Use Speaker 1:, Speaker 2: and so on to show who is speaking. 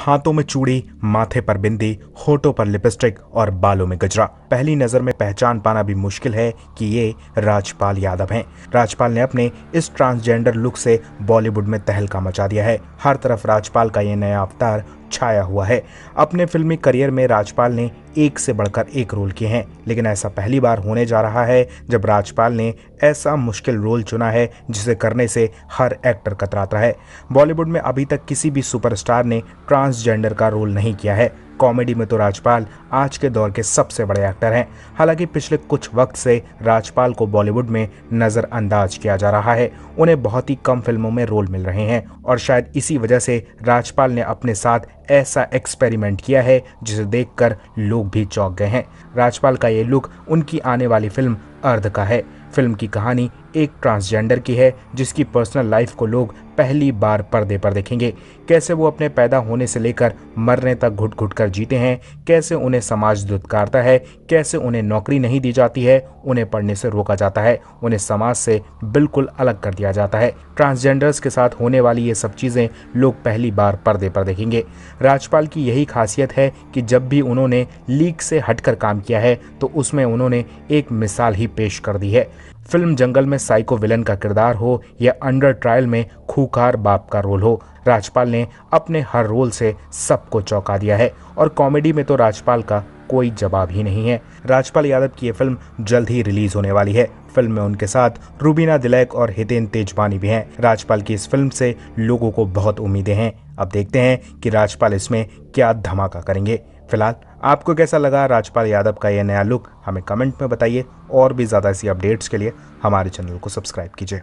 Speaker 1: हाथों में चूड़ी माथे पर बिंदी होठों पर लिपस्टिक और बालों में गजरा पहली नजर में पहचान पाना भी मुश्किल है कि ये राजपाल यादव हैं। राजपाल ने अपने इस ट्रांसजेंडर लुक से बॉलीवुड में तहलका मचा दिया है हर तरफ राजपाल का ये नया अवतार छाया हुआ है अपने फिल्मी करियर में राजपाल ने एक से बढ़कर एक रोल किए हैं लेकिन ऐसा पहली बार होने जा रहा है जब राजपाल ने ऐसा मुश्किल रोल चुना है जिसे करने से हर एक्टर कतराता है बॉलीवुड में अभी तक किसी भी सुपरस्टार ने ट्रांसजेंडर का रोल नहीं किया है कॉमेडी में तो राजपाल आज के दौर के सबसे बड़े एक्टर हैं हालांकि पिछले कुछ वक्त से राजपाल को बॉलीवुड में नज़रअंदाज किया जा रहा है उन्हें बहुत ही कम फिल्मों में रोल मिल रहे हैं और शायद इसी वजह से राजपाल ने अपने साथ ऐसा एक्सपेरिमेंट किया है जिसे देखकर लोग भी चौंक गए हैं राजपाल का ये लुक उनकी आने वाली फिल्म अर्ध का है फिल्म की कहानी एक ट्रांसजेंडर की है जिसकी पर्सनल लाइफ को लोग पहली बार पर्दे पर देखेंगे कैसे वो अपने पैदा होने से लेकर मरने तक घुट घुट कर जीते हैं कैसे उन्हें समाज दुत्कारता है कैसे उन्हें नौकरी नहीं दी जाती है उन्हें पढ़ने से रोका जाता है उन्हें समाज से बिल्कुल अलग कर दिया जाता है ट्रांसजेंडर्स के साथ होने वाली ये सब चीज़ें लोग पहली बार पर्दे पर देखेंगे राजपाल की यही खासियत है कि जब भी उन्होंने लीक से हटकर काम किया है तो उसमें उन्होंने एक मिसाल ही पेश कर दी है फिल्म जंगल में साइको विलन का किरदार हो या अंडर ट्रायल में खूखार बाप का रोल हो राजपाल ने अपने हर रोल से सबको चौंका दिया है और कॉमेडी में तो राजपाल का कोई जवाब ही नहीं है राजपाल यादव की ये फिल्म जल्द ही रिलीज होने वाली है फिल्म में उनके साथ रूबीना दिलैक और हितेन तेजवानी भी हैं राजपाल की इस फिल्म से लोगों को बहुत उम्मीदें हैं अब देखते हैं कि राजपाल इसमें क्या धमाका करेंगे फिलहाल आपको कैसा लगा राजपाल यादव का यह नया लुक हमें कमेंट में बताइए और भी ज़्यादा ऐसी अपडेट्स के लिए हमारे चैनल को सब्सक्राइब कीजिए